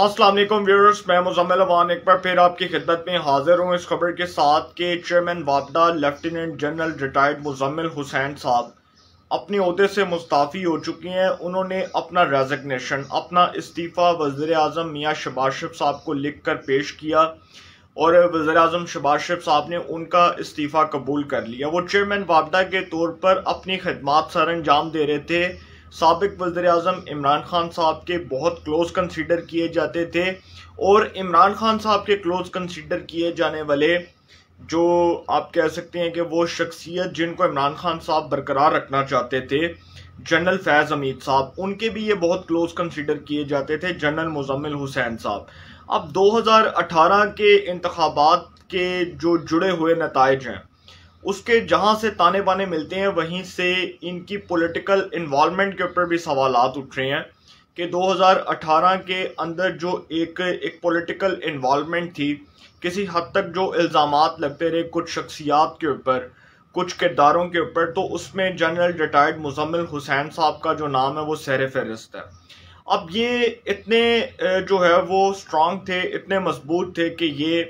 Aslam viewers मैं मुजम्मिल अवान एक बार फिर आपकी खिदत में हाजिर हूँ इस खबर के साथ के चेयरमैन वापडा lieutenant general retired Muzammil Hussain साहब अपने अहदे से मुस्ताफ़ी हो चुकी हैं उन्होंने अपना रेजगनेशन अपना इस्तीफ़ा वज़र अजम मियाँ शबाज साहब को लिख कर पेश किया और वज़र अजम शबाज साहब ने उनका इस्तीफ़ा कबूल कर लिया वो चेयरमैन वापडा के तौर पर अपनी खदमात सर अंजाम दे रहे थे सबक वज़र अजम इमरान खान साहब के बहुत क्लोज कंसिडर किए जाते थे और इमरान खान साहब के क्लोज कंसिडर किए जाने वाले जो आप कह सकते हैं कि वो शख्सियत जिनको इमरान खान साहब बरकरार रखना चाहते थे जनरल फैज़ अमीद साहब उनके भी ये बहुत क्लोज कंसिडर किए जाते थे जनरल मुजम्मिल हुसैन साहब अब 2018 के इंतबात के जो जुड़े हुए नतज हैं उसके जहां से ताने बाने मिलते हैं वहीं से इनकी पॉलिटिकल इन्वॉलमेंट के ऊपर भी सवाल उठ रहे हैं कि 2018 के अंदर जो एक एक पॉलिटिकल इन्वॉलमेंट थी किसी हद तक जो इल्ज़ाम लगते रहे कुछ शख्सियात के ऊपर कुछ किरदारों के ऊपर तो उसमें जनरल रिटायर्ड मुजम्मिल हुसैन साहब का जो नाम है वो सैर फहरिस्त है अब ये इतने जो है वो स्ट्रांग थे इतने मजबूत थे कि ये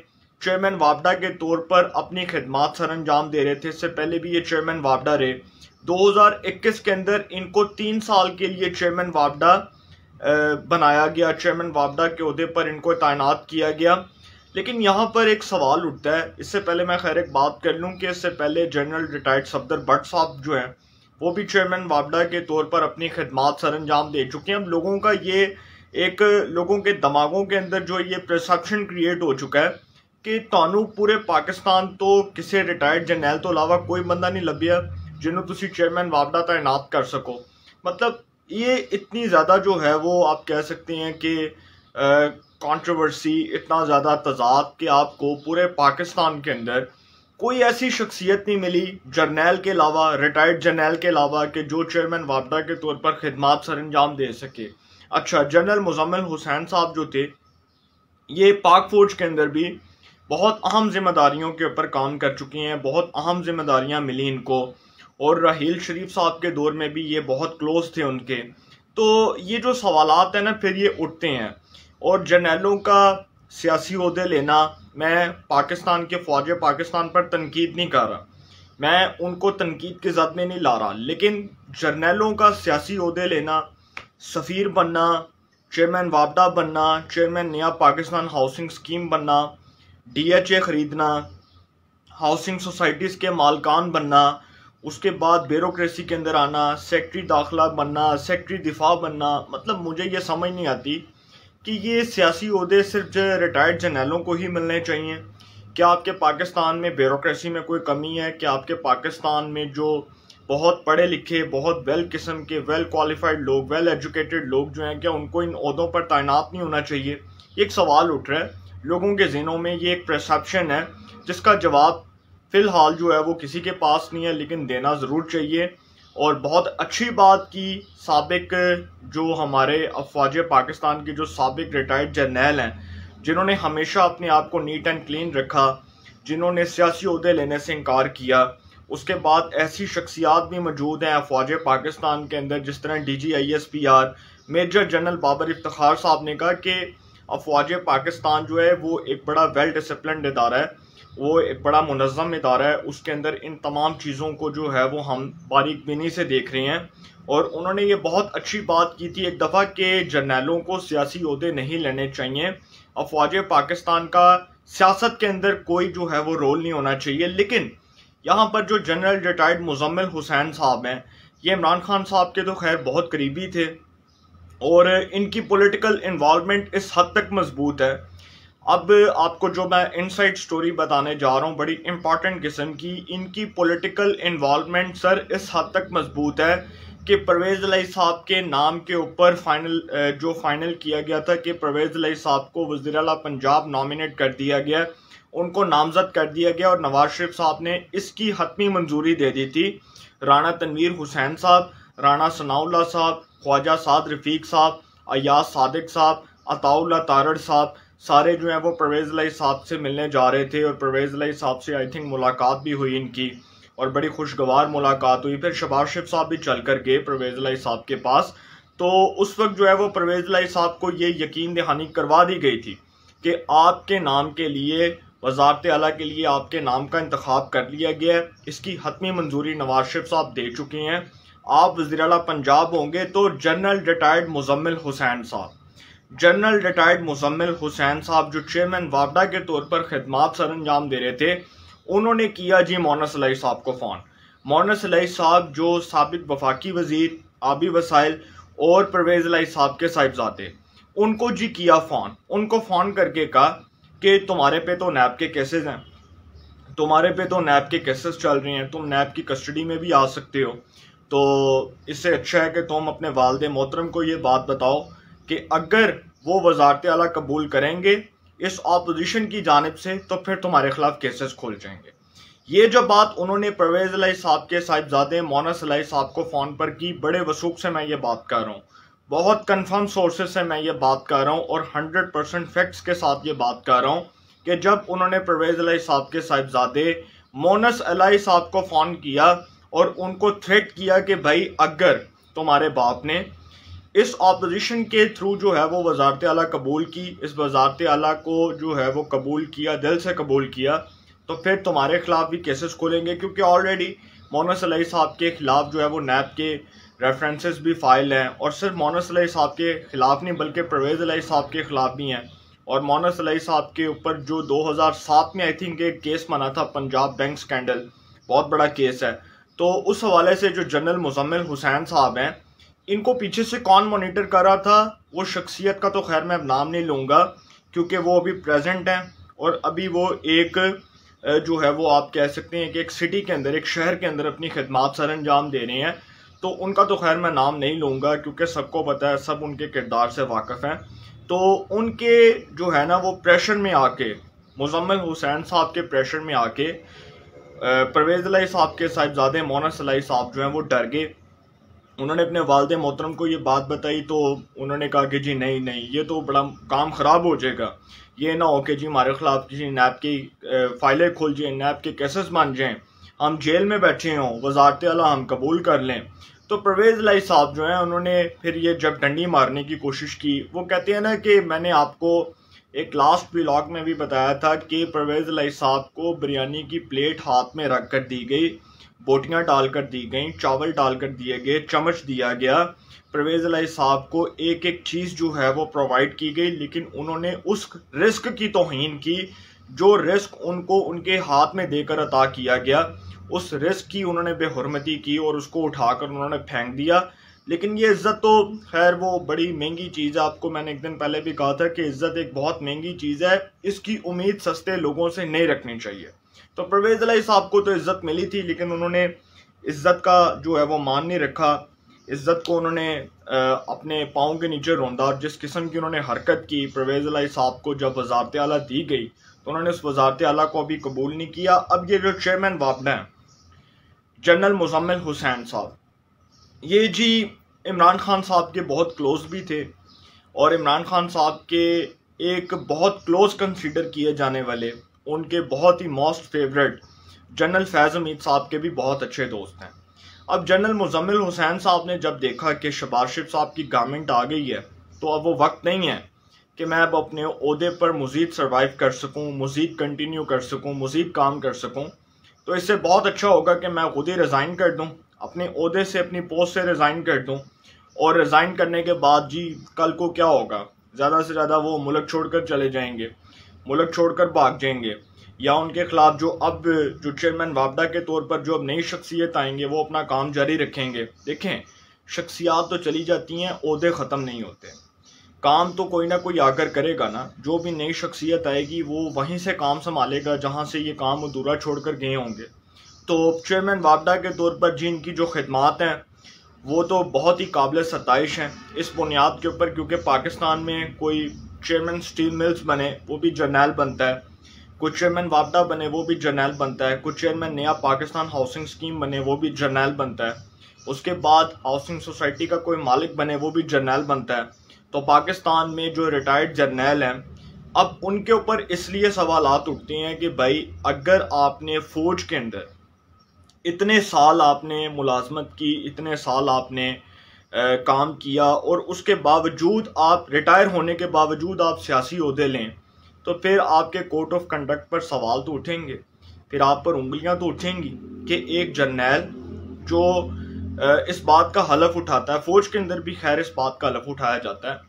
चेयरमैन वापडा के तौर पर अपनी खदमात सर अंजाम दे रहे थे इससे पहले भी ये चेयरमैन वापडा रहे 2021 के अंदर इनको तीन साल के लिए चेयरमैन वापडा बनाया गया चेयरमैन वापडा के अहदे पर इनको तैनात किया गया लेकिन यहाँ पर एक सवाल उठता है इससे पहले मैं खैर एक बात कर लूँ कि इससे पहले जनरल रिटायर्ड सफदर भट्ट साहब जो हैं वो भी चेयरमैन वापडा के तौर पर अपनी खदमात सर अंजाम दे चुके हैं अब लोगों का ये एक लोगों के दिमागों के अंदर जो ये प्रसप्शन क्रिएट हो चुका है कि तू पूरे पाकिस्तान तो किसी रिटायर्ड ਜਰਨੈਲ तो अलावा कोई बंदा नहीं लभ्या ਜਿਹਨੂੰ तुम चेयरमैन वापदा तैनात कर सको मतलब ये इतनी ज़्यादा जो है वो आप कह सकते हैं कि कंट्रोवर्सी इतना ज़्यादा तजाद कि आपको पूरे पाकिस्तान के अंदर कोई ऐसी शख्सियत नहीं मिली जर्नैल के अलावा रिटायर्ड जर्नैल के अलावा कि जो चेयरमैन वापडा के तौर पर खदमात सर अंजाम दे सके अच्छा जनरल मुजम्मल हुसैन साहब जो थे ये पाक फौज के अंदर भी बहुत अहम जिम्मेदारियों के ऊपर काम कर चुकी हैं बहुत अहम जिम्मेदारियां मिली इनको और राहील शरीफ साहब के दौर में भी ये बहुत क्लोज थे उनके तो ये जो सवाल हैं ना फिर ये उठते हैं और जर्नैलों का सियासी अहदे लेना मैं पाकिस्तान के फ़ौज पाकिस्तान पर तनकीद नहीं कर रहा मैं उनको तनकीद के जद में नहीं ला रहा लेकिन जर्नैलों का सियासी अहदे लेना सफ़ीर बनना चेयरमैन वापडा बनना चेयरमैन नया पाकिस्तान हाउसिंग स्कीम बनना डीएचए ख़रीदना हाउसिंग सोसाइटीज़ के मालकान बनना उसके बाद ब्यूरोक्रेसी के अंदर आना सेक्रेटरी दाखिला बनना सेक्रेटरी दिफा बनना मतलब मुझे ये समझ नहीं आती कि ये सियासी अहदे सिर्फ जो रिटायर्ड जनरलों को ही मिलने चाहिए क्या आपके पाकिस्तान में ब्यूरोसी में कोई कमी है क्या आपके पाकिस्तान में जो बहुत पढ़े लिखे बहुत वेल किस्म के वेल क्वालिफाइड लोग वेल एजुकेटेड लोग जो हैं क्या उनको इन अहदों पर तैनात नहीं होना चाहिए एक सवाल उठ रहा है लोगों के जहनों में ये एक प्रसप्शन है जिसका जवाब फ़िलहाल जो है वो किसी के पास नहीं है लेकिन देना ज़रूर चाहिए और बहुत अच्छी बात की सबक जो हमारे अफवाज पाकिस्तान के जो सबक रिटायर्ड जर्नैल हैं जिन्होंने हमेशा अपने आप को नीट एंड क्लीन रखा जिन्होंने सियासी अहदे लेने से इनकार किया उसके बाद ऐसी शख्सियात भी मौजूद हैं अफवाज पाकिस्तान के अंदर जिस तरह D G I S P R major general Babar Iftikhar साहब ने कहा कि अफवाज फौज पाकिस्तान जो है वो एक बड़ा वेल डिसिप्लिन इदारा है वो एक बड़ा मनज़म इदारा है उसके अंदर इन तमाम चीज़ों को जो है वो हम बारीक बीनी से देख रहे हैं और उन्होंने ये बहुत अच्छी बात की थी एक दफ़ा के जर्नैलों को सियासी अहदे नहीं लेने चाहिए अफवाज पाकिस्तान का सियासत के अंदर कोई जो है वो रोल नहीं होना चाहिए लेकिन यहाँ पर जो जनरल रिटायर्ड मुजम्मिल हुसैन साहब हैं ये इमरान खान साहब के तो खैर बहुत करीबी थे और इनकी पॉलिटिकल इन्वॉलमेंट इस हद तक मजबूत है अब आपको जो मैं इनसाइड स्टोरी बताने जा रहा हूँ बड़ी इम्पॉर्टेंट किस्म की इनकी पॉलिटिकल इन्वॉलमेंट सर इस हद तक मजबूत है कि परवेज़ लाई साहब के नाम के ऊपर फाइनल जो फाइनल किया गया था कि परवेज़ लाई साहब को वजी अला पंजाब नॉमिनेट कर दिया गया उनको नामजद कर दिया गया और नवाज शरीफ साहब ने इसकी हतमी मंजूरी दे दी थी राणा तनवीर हुसैन साहब राणा सनाउल्ला साहब ख्वाजा साद रफ़ीक साहब अयाज सदक साहब अताउल्ला तारड़ साहब सारे जो हैं वो परवेज़ लाई साहब से मिलने जा रहे थे और परवेज़ लाई साहब से आई थिंक मुलाकात भी हुई इनकी और बड़ी खुशगवार मुलाकात हुई फिर शबाज शिफ साहब भी चल कर गए परवेज़ लाई साहब के पास तो उस वक्त जो है वो परवेज़ लाई साहब को ये यकीन दहानी करवा दी गई थी कि आपके नाम के लिए वजारत अला के लिए आपके नाम का इंतखब कर लिया गया है इसकी हतमी मंजूरी नवाज शिफ साहब दे चुके हैं आप वजी पंजाब होंगे तो जनरल रिटायर्ड मुजम्मिल हुसैन साहब जनरल रिटायर्ड मुजम्मिल हुसैन साहब जो चेयरमैन वापडा के तौर पर खदमात सर अंजाम दे रहे थे उन्होंने किया जी मोना सलाई साहब को फ़ोन मोना सलाई साहब जो सबक वफाकी वजीर आबी वसाइल और परवेज लाई साहब के साहिबजादे उनको जी किया फ़ोन उनको फ़ोन करके कहा कि तुम्हारे पे तो नैब के केसेस हैं तुम्हारे पे तो नैब के केसेस चल रहे हैं तुम नैब की कस्टडी में भी आ सकते हो तो इससे अच्छा है कि तुम अपने वालद मोहतरम को ये बात बताओ कि अगर वो वजारत अला कबूल करेंगे इस अपोजिशन की जानब से तो फिर तुम्हारे खिलाफ केसेस खुल जाएंगे ये जो बात उन्होंने परवेज अलाई साहब के साहिबजादे मोनस लाई साहब को फ़ोन पर की बड़े वसूख से मैं ये बात कर रहा हूँ बहुत कन्फर्म सोर्सेज से मैं ये बात कर रहा हूँ और हंड्रेड परसेंट फैक्ट्स के साथ ये बात कर रहा हूँ कि जब उन्होंने परवेज अलाई साहब के साहिबजादे मोनस अलाई साहब को फ़ोन किया और उनको थ्रेट किया कि भाई अगर तुम्हारे बाप ने इस ऑपोजिशन के थ्रू जो है वो वजारत अला कबूल की इस वजारत अला को जो है वो कबूल किया दिल से कबूल किया तो फिर तुम्हारे ख़िलाफ़ भी केसेस खोलेंगे क्योंकि ऑलरेडी मोना सलही साहब के ख़िलाफ़ जो है वो नैब के रेफरेंसेस भी फाइल हैं और सिर्फ मोना सलही साहब के ख़िलाफ़ नहीं बल्कि परवेज़ अलही साहब के ख़िलाफ़ भी हैं और मोना सलही साहब के ऊपर जो 2007 में आई थिंक एक केस बना था पंजाब बैंक स्कैंडल बहुत बड़ा केस है तो उस हवाले से जो जनरल मुजम्मिल हुसैन साहब हैं इनको पीछे से कौन मॉनिटर कर रहा था वो शख्सियत का तो खैर मैं नाम नहीं लूँगा क्योंकि वो अभी प्रेजेंट हैं और अभी वो एक जो है वो आप कह सकते हैं कि एक सिटी के अंदर एक शहर के अंदर अपनी खदमात सर अंजाम दे रहे हैं तो उनका तो खैर मैं नाम नहीं लूँगा क्योंकि सबको पता है सब उनके किरदार से वाकफ हैं तो उनके जो है ना वो प्रेशर में आके मुजम्मल हुसैन साहब के प्रेशर में आके परवेज़ लाई साहब के साहिबजादे मोनस लाई साहब जो हैं वो डर गए उन्होंने अपने वालद मोहतरम को ये बात बताई तो उन्होंने कहा कि जी नहीं नहीं ये तो बड़ा काम ख़राब हो जाएगा ये ना हो कि जी हमारे ख़िलाफ़ किसी नैब की फ़ाइलें खुल जाएँ नैब के केसेस बन जाएँ हम जेल में बैठे हों वजारत अला हम कबूल कर लें तो परवेज़ लाई साहब जो हैं उन्होंने फिर ये जब डंडी मारने की कोशिश की वो कहते हैं ना कि मैंने आपको एक लास्ट ब्लॉग में भी बताया था कि परवेज़ लाई साहब को बिरयानी की प्लेट हाथ में रख कर दी गई बोटियाँ डाल कर दी गई चावल डाल कर दिए गए चम्मच दिया गया परवेज़ लाई साहब को एक एक चीज़ जो है वो प्रोवाइड की गई लेकिन उन्होंने उस रिस्क की तोहन की जो रिस्क उनको उनके हाथ में देकर अता किया गया उस रिस्क की उन्होंने बेहरमती की और उसको उठाकर उन्होंने फेंक दिया लेकिन ये इज़्ज़त तो खैर वो बड़ी महंगी चीज़ है आपको मैंने एक दिन पहले भी कहा था कि इज़्ज़त एक बहुत महंगी चीज़ है इसकी उम्मीद सस्ते लोगों से नहीं रखनी चाहिए तो परवेज़ अलाई साहब को तो इज़्ज़त मिली थी लेकिन उन्होंने इज़्ज़त का जो है वो मान नहीं रखा इज़्ज़त को उन्होंने अपने पाँव के नीचे रौंदा और जिस किस्म की उन्होंने हरकत की परवेज़ अलाई साहब को जब वजारत आला दी गई तो उन्होंने उस वजारत आला को अभी कबूल नहीं किया अब ये जो चेयरमैन वापडा हैं जनरल मुजम्मिल हुसैन साहब ये जी इमरान खान साहब के बहुत क्लोज भी थे और इमरान खान साहब के एक बहुत क्लोज कंसीडर किए जाने वाले उनके बहुत ही most favourite general Faiz Hameed साहब के भी बहुत अच्छे दोस्त हैं अब जनरल मुजम्मिल हुसैन साहब ने जब देखा कि शबाशिफ साहब की गवर्नमेंट आ गई है तो अब वो वक्त नहीं है कि मैं अब अपने अहदे पर मज़ीद सर्वाइव कर सकूँ मज़ीद कंटिन्यू कर सकूँ मज़ीद काम कर सकूँ तो इससे बहुत अच्छा होगा कि मैं खुद ही रिज़ाइन कर दूँ अपने अहदे से अपनी पोस्ट से रिज़ाइन कर दूँ और रिज़ाइन करने के बाद जी कल को क्या होगा ज़्यादा से ज़्यादा वो मुल्क छोड़कर चले जाएंगे मुल्क छोड़कर भाग जाएंगे या उनके खिलाफ जो अब जो चेयरमैन वापडा के तौर पर जो अब नई शख्सियत आएंगे वो अपना काम जारी रखेंगे देखें शख्सियात तो चली जाती हैं अहदे ख़त्म नहीं होते काम तो कोई ना कोई आकर करेगा ना जो भी नई शख्सियत आएगी वो वहीं से काम संभालेगा जहाँ से ये काम अधूरा छोड़ कर गए होंगे तो चेयरमैन वापडा के तौर पर जी इनकी जो खदमात हैं वो तो बहुत ही काबिल सतश हैं इस बुनियाद के ऊपर क्योंकि पाकिस्तान में कोई चेयरमैन स्टील मिल्स बने वो भी जर्नैल बनता है कुछ चेयरमैन वापडा बने वो भी जर्नैल बनता है कुछ चेयरमैन नया पाकिस्तान हाउसिंग स्कीम बने वो भी जर्नैल बनता है उसके बाद हाउसिंग सोसाइटी का कोई मालिक बने वो भी जर्नैल बनता है तो पाकिस्तान में जो रिटायर्ड जर्नैल हैं अब उनके ऊपर इसलिए सवाल उठते हैं कि भाई अगर आपने फौज के अंदर इतने साल आपने मुलाजमत की इतने साल आपने आ, काम किया और उसके बावजूद आप रिटायर होने के बावजूद आप सियासी अहदे लें तो फिर आपके कोड ऑफ कंडक्ट पर सवाल तो उठेंगे फिर आप पर उंगलियां तो उठेंगी कि एक जर्नैल जो इस बात का हलफ उठाता है फ़ौज के अंदर भी खैर इस बात का हलफ उठाया जाता है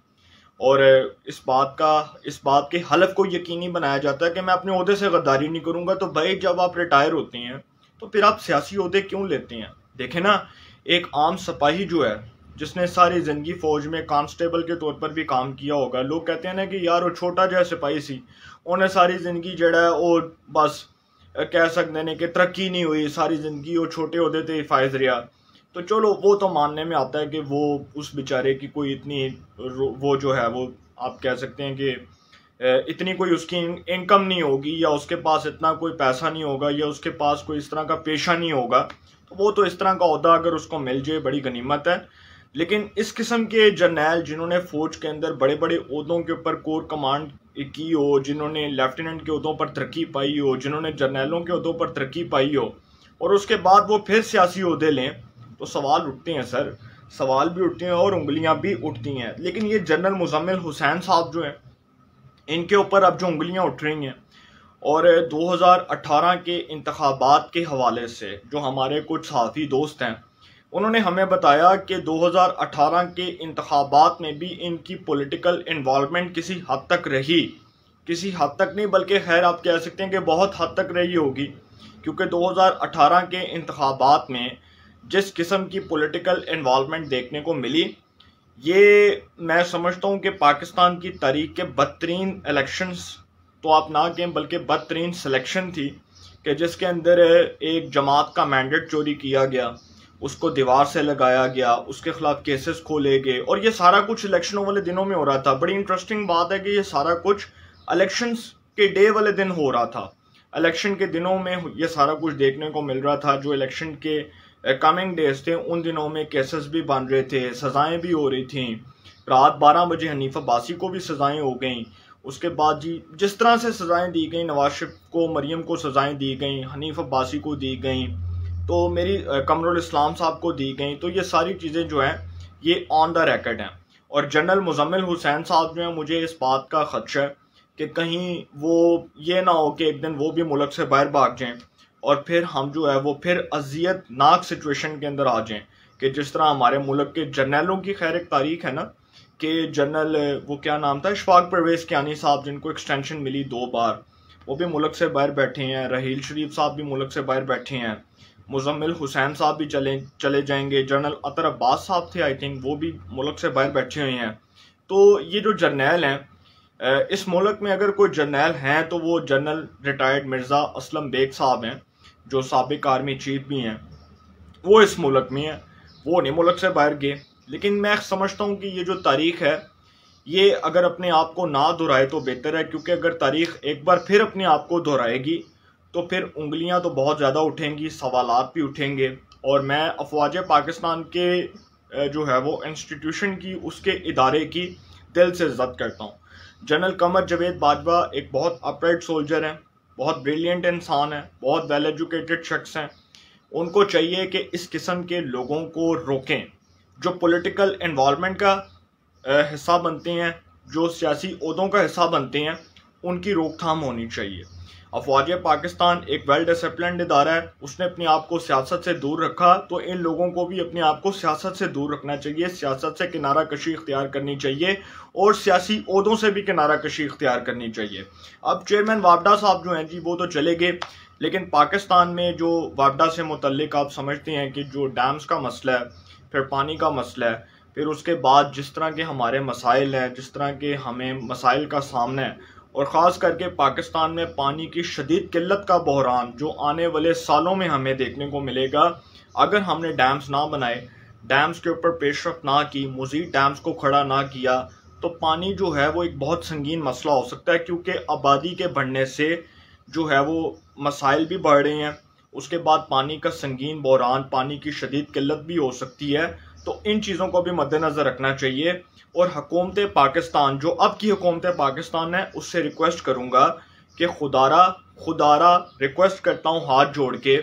और इस बात का इस बात के हलफ को यकीनी बनाया जाता है कि मैं अपने अहदे से गद्दारी नहीं करूँगा तो भाई जब आप रिटायर होते हैं तो फिर आप सियासी अहदे क्यों लेते हैं देखे ना एक आम सिपाही जो है जिसने सारी ज़िंदगी फ़ौज में कांस्टेबल के तौर पर भी काम किया होगा लोग कहते हैं ना कि यार वो छोटा जहा सिपाही सी उन्हें सारी ज़िंदगी जड़ा है वो बस कह सकते हैं कि तरक्की नहीं हुई सारी ज़िंदगी वो छोटे अहदे थे फायज रहा तो चलो वो तो मानने में आता है कि वो उस बेचारे की कोई इतनी वो जो है वो आप कह सकते हैं कि इतनी कोई उसकी इनकम नहीं होगी या उसके पास इतना कोई पैसा नहीं होगा या उसके पास कोई इस तरह का पेशा नहीं होगा तो वो तो इस तरह का अहदा अगर उसको मिल जाए बड़ी गनीमत है लेकिन इस किस्म के जर्नैल जिन्होंने फ़ौज के अंदर बड़े बड़े उहदों के ऊपर कोर कमांड की हो जिन्होंने लेफ्टिनेंट के उहदों पर तरक्की पाई हो जिन्होंने जर्नैलों के उहदों पर तरक्की पाई हो और उसके बाद वो फिर सियासी अहदे लें तो सवाल उठते हैं सर सवाल भी उठते हैं और उंगलियां भी उठती हैं लेकिन ये जनरल मुजम्मिल हुसैन साहब जो हैं इनके ऊपर अब जो उंगलियां उठ रही हैं और 2018 के इंतबात के हवाले से जो हमारे कुछ साथी दोस्त हैं उन्होंने हमें बताया कि 2018 के इंतबात में भी इनकी पॉलिटिकल इन्वॉलमेंट किसी हद तक रही किसी हद तक नहीं बल्कि खैर आप कह सकते हैं कि बहुत हद तक रही होगी क्योंकि 2018 के इंतबात में जिस किस्म की पॉलिटिकल इन्वॉलमेंट देखने को मिली ये मैं समझता हूँ कि पाकिस्तान की तारीख के बदतरीन इलेक्शंस तो आप ना कहें बल्कि बदतरीन सिलेक्शन थी कि जिसके अंदर एक जमात का मैंडेट चोरी किया गया उसको दीवार से लगाया गया उसके खिलाफ केसेस खोले गए और ये सारा कुछ इलेक्शनों वाले दिनों में हो रहा था बड़ी इंटरेस्टिंग बात है कि ये सारा कुछ इलेक्शंस के डे वाले दिन हो रहा था इलेक्शन के दिनों में ये सारा कुछ देखने को मिल रहा था जो इलेक्शन के कमिंग डेज थे उन दिनों में केसेस भी बन रहे थे सज़ाएँ भी हो रही थी रात बारह बजे हनीफ अब्बासी को भी सज़ाएँ हो गई उसके बाद जी जिस तरह से सज़ाएँ दी गई नवाज शरीफ को मरीम को सज़ाएँ दी गई हनीफ अब्बासी को दी गई तो मेरी कमरुल इस्लाम साहब को दी गई तो ये सारी चीज़ें जो हैं ये ऑन द रेकर्ड हैं और जनरल मुजम्मिल हुसैन साहब जो हैं मुझे इस बात का खदशा है कि कहीं वो ये ना हो कि एक दिन वो भी मुल्क से बाहर भाग जाएँ और फिर हम जो है वो फिर अजियत नाक सिचुएशन के अंदर आ जाएं कि जिस तरह हमारे मुल्क के जर्नलों की खैर एक तारीख है ना कि जनरल वो क्या नाम था इशफाक परवेज़ कीानी साहब जिनको एक्सटेंशन मिली दो बार वो भी मुल्क से बाहर बैठे हैं रहील शरीफ साहब भी मुल्क से बाहर बैठे हैं मुजम्मिल हुसैन साहब भी चले चले जाएंगे जनरल अतर अब्बास साहब थे आई थिंक वो भी मुल्क से बाहर बैठे हुए हैं तो ये जो जर्नैल हैं इस मुल्क में अगर कोई जर्नैल हैं तो वो जनरल रिटायर्ड मिर्ज़ा असलम बेग साहब हैं जो सबक आर्मी चीफ भी हैं वो इस मुल्क में हैं वो नहीं मुल्क से बाहर गए लेकिन मैं समझता हूँ कि ये जो तारीख है ये अगर अपने आप को ना दोहराए तो बेहतर है क्योंकि अगर तारीख एक बार फिर अपने आप को दोहराएगी तो फिर उंगलियां तो बहुत ज़्यादा उठेंगी सवाल भी उठेंगे और मैं अफवाज पाकिस्तान के जो है वो इंस्टीट्यूशन की उसके इदारे की दिल से इज्जत करता हूँ जनरल कमर जवेद बाजवा एक बहुत अपराइट सोल्जर हैं बहुत ब्रिलियंट इंसान हैं बहुत वेल एजुकेटेड शख्स हैं उनको चाहिए कि इस किस्म के लोगों को रोकें जो पॉलिटिकल इन्वॉलमेंट का हिस्सा बनते हैं जो सियासी उहदों का हिस्सा बनते हैं उनकी रोकथाम होनी चाहिए अफवाज पाकिस्तान एक वेल डिसिप्लिन इदारा है उसने अपने आप को सियासत से दूर रखा तो इन लोगों को भी अपने आप को सियासत से दूर रखना चाहिए सियासत से किनारा कशी इख्तियार करनी चाहिए और सियासी अहदों से भी किनारा कशी इख्तियार करनी चाहिए अब चेयरमैन वाबडा साहब जो हैं जी वो तो चले गए लेकिन पाकिस्तान में जो वाबडा से मुतलक आप समझते हैं कि जो डैम्स का मसला है फिर पानी का मसला है फिर उसके बाद जिस तरह के हमारे मसाइल हैं जिस तरह के हमें मसाइल का सामना है और ख़ास करके पाकिस्तान में पानी की शदीद किल्लत का बहरान जो आने वाले सालों में हमें देखने को मिलेगा अगर हमने डैम्स ना बनाए डैम्स के ऊपर पेशरफ ना की मज़ीद डैम्स को खड़ा ना किया तो पानी जो है वो एक बहुत संगीन मसला हो सकता है क्योंकि आबादी के बढ़ने से जो है वो मसाइल भी बढ़ रहे हैं उसके बाद पानी का संगीन बहरान पानी की शदीद किल्लत भी हो सकती है तो इन चीज़ों को भी मद्देनज़र रखना चाहिए और हकूमत पाकिस्तान जो अब की हकूमत पाकिस्तान है उससे रिक्वेस्ट करूँगा कि खुदारा खुदारा रिक्वेस्ट करता हूँ हाथ जोड़ के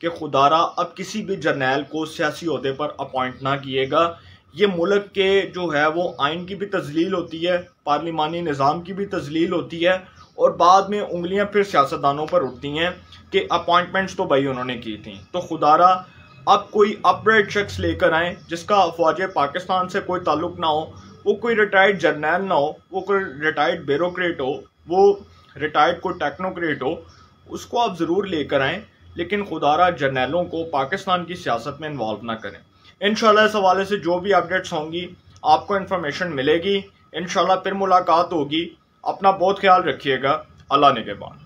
कि खुदारा अब किसी भी जर्नैल को सियासी अहदे पर अपॉइंट ना किएगा ये मुल्क के जो है वो आइन की भी तजलील होती है पार्लिमानी निज़ाम की भी तजलील होती है और बाद में उंगलियां फिर सियासतदानों पर उठती हैं कि अपॉइंटमेंट्स तो भाई उन्होंने की थी तो खुदारा अब कोई अपराइट शख्स लेकर आए जिसका फौज पाकिस्तान से कोई ताल्लुक ना हो वो कोई रिटायर्ड जर्नैल ना हो वो कोई रिटायर्ड ब्यूरोक्रेट हो वो रिटायर्ड कोई टेक्नोक्रेट हो उसको आप ज़रूर लेकर आएँ लेकिन खुदारा जर्नैलों को पाकिस्तान की सियासत में इन्वॉल्व ना करें इन इस हवाले से जो भी अपडेट्स होंगी आपको इन्फॉर्मेशन मिलेगी इन फिर मुलाकात होगी अपना बहुत ख्याल रखिएगा अल्लाह ने के बाद